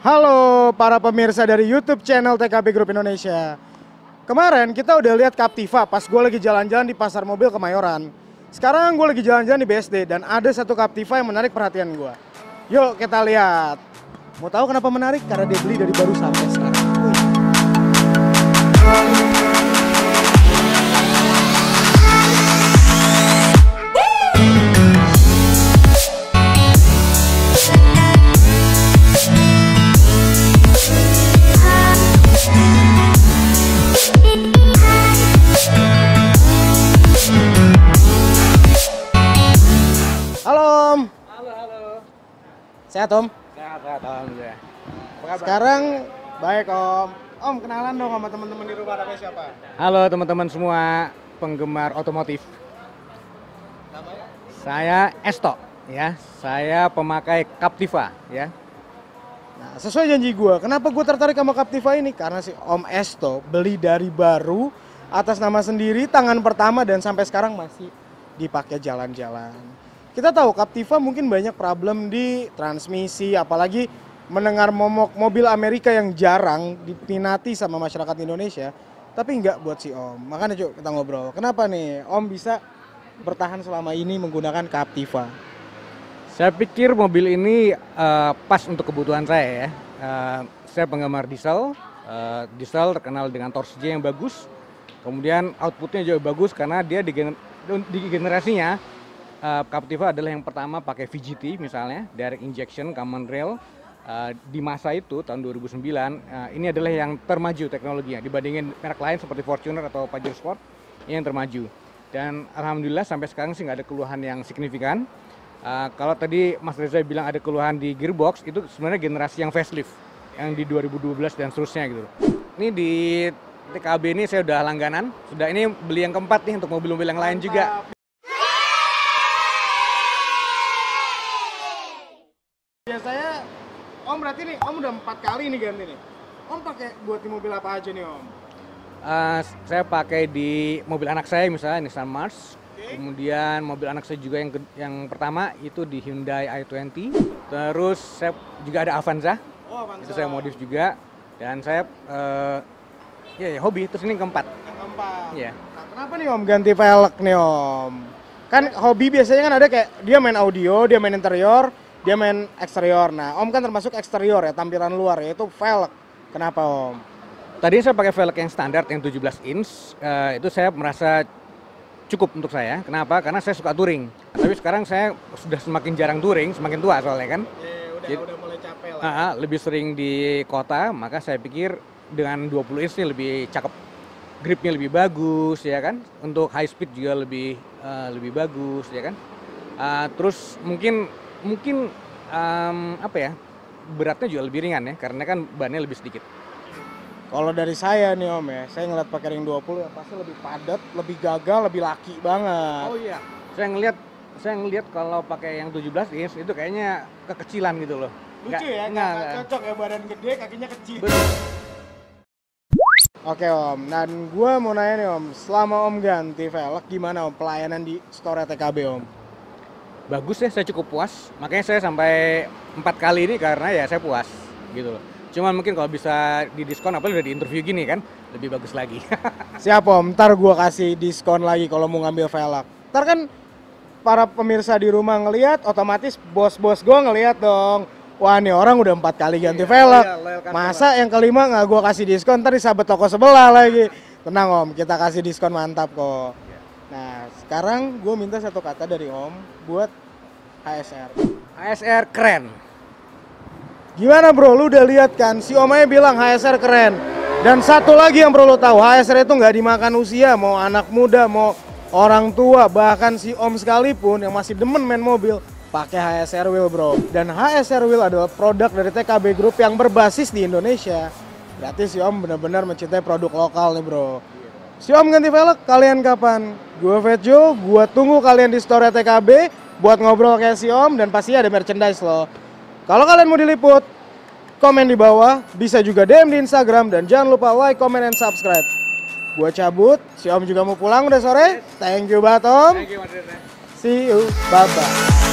Halo para pemirsa dari YouTube channel TKB Group Indonesia. Kemarin kita udah lihat Captiva pas gue lagi jalan-jalan di pasar mobil Kemayoran. Sekarang gue lagi jalan-jalan di BSD dan ada satu Captiva yang menarik perhatian gue. Yuk kita lihat. Mau tahu kenapa menarik? Karena dia beli dari baru sampai sekarang. Sehat Om? Sehat, sehat Alhamdulillah. Sekarang baik Om. Om kenalan dong sama teman-teman di rumah namanya siapa? Halo teman-teman semua penggemar otomotif. Saya Esto ya. Saya pemakai Captiva ya. Nah, sesuai janji gue, kenapa gue tertarik sama Captiva ini? Karena si Om Esto beli dari baru atas nama sendiri, tangan pertama dan sampai sekarang masih dipakai jalan-jalan kita tahu Captiva mungkin banyak problem di transmisi, apalagi mendengar momok mobil Amerika yang jarang dipinati sama masyarakat Indonesia, tapi enggak buat si Om. Makanya cuk kita ngobrol. Kenapa nih Om bisa bertahan selama ini menggunakan Captiva? Saya pikir mobil ini uh, pas untuk kebutuhan saya ya. Uh, saya penggemar diesel. Uh, diesel terkenal dengan torsinya yang bagus. Kemudian outputnya juga bagus karena dia di, gener di generasinya uh, Captiva adalah yang pertama pakai VGT misalnya, direct injection common rail uh, di masa itu tahun 2009 uh, eh, ini adalah yang termaju teknologinya dibandingin merek lain seperti Fortuner atau Pajero Sport ini yang termaju. Dan alhamdulillah sampai sekarang sih nggak ada keluhan yang signifikan. Uh, kalau tadi Mas Reza bilang ada keluhan di gearbox itu sebenarnya generasi yang facelift yang di 2012 dan seterusnya gitu. Ini di TKB ini saya udah langganan, sudah ini beli yang keempat nih untuk mobil-mobil yang lain juga. Biasanya Om berarti nih Om udah empat kali nih ganti nih. Om pakai buat di mobil apa aja nih Om? Uh, saya pakai di mobil anak saya misalnya Nissan Mars. Kemudian mobil anak saya juga yang yang pertama itu di Hyundai i20. Terus saya juga ada Avanza. Oh, Avanza. Itu saya modif juga dan saya uh, ya, ya hobi terus ini yang keempat. Yang keempat. Iya. Yeah. Nah, kenapa nih Om ganti velg nih Om? Kan hobi biasanya kan ada kayak dia main audio, dia main interior, dia main eksterior. Nah, Om kan termasuk eksterior ya, tampilan luar yaitu velg. Kenapa, Om? Tadi saya pakai velg yang standar yang 17 inch, uh, itu saya merasa cukup untuk saya. Kenapa? Karena saya suka touring. Tapi sekarang saya sudah semakin jarang touring, semakin tua soalnya kan. Iya, iya udah, Jadi, udah mulai capek lah. Uh, lebih sering di kota, maka saya pikir dengan 20 inch ini lebih cakep. Gripnya lebih bagus ya kan. Untuk high speed juga lebih uh, lebih bagus ya kan. Uh, terus mungkin mungkin um, apa ya beratnya juga lebih ringan ya karena kan bannya lebih sedikit. Kalau dari saya nih Om ya, saya ngeliat pakai ring 20 ya pasti lebih padat, lebih gagal lebih laki banget. Oh iya. Saya ngeliat saya ngeliat kalau pakai yang 17 inch itu kayaknya kekecilan gitu loh. Lucu ya, nggak, cocok ya badan gede, kakinya kecil. Betul. Oke Om, dan gue mau nanya nih Om, selama Om ganti velg gimana Om pelayanan di store e TKB Om? bagus ya saya cukup puas makanya saya sampai empat kali ini karena ya saya puas gitu loh cuman mungkin kalau bisa di diskon apalagi udah di interview gini kan lebih bagus lagi siapa om ntar gue kasih diskon lagi kalau mau ngambil velg ntar kan para pemirsa di rumah ngelihat otomatis bos-bos gue ngelihat dong wah ini orang udah empat kali ganti iya, velg iya, kan masa yang kelima nggak gue kasih diskon ntar di sahabat toko sebelah lagi tenang om kita kasih diskon mantap kok Nah, sekarang gue minta satu kata dari Om buat HSR, HSR keren. Gimana bro, lu udah lihat kan? Si Omnya bilang HSR keren. Dan satu lagi yang perlu lo tahu, HSR itu nggak dimakan usia, mau anak muda, mau orang tua, bahkan si Om sekalipun yang masih demen main mobil, pakai HSR Wheel bro. Dan HSR Wheel adalah produk dari TKB Group yang berbasis di Indonesia. Berarti si Om benar-benar mencintai produk lokal nih bro. Si Om ganti velg, kalian kapan? Gue Vejo, gue tunggu kalian di store TKB buat ngobrol kayak Om dan pasti ada merchandise loh. Kalau kalian mau diliput, komen di bawah, bisa juga DM di Instagram dan jangan lupa like, komen, dan subscribe. Gue cabut, si Om juga mau pulang udah sore. Thank you Batom. Thank you, See you, bye-bye.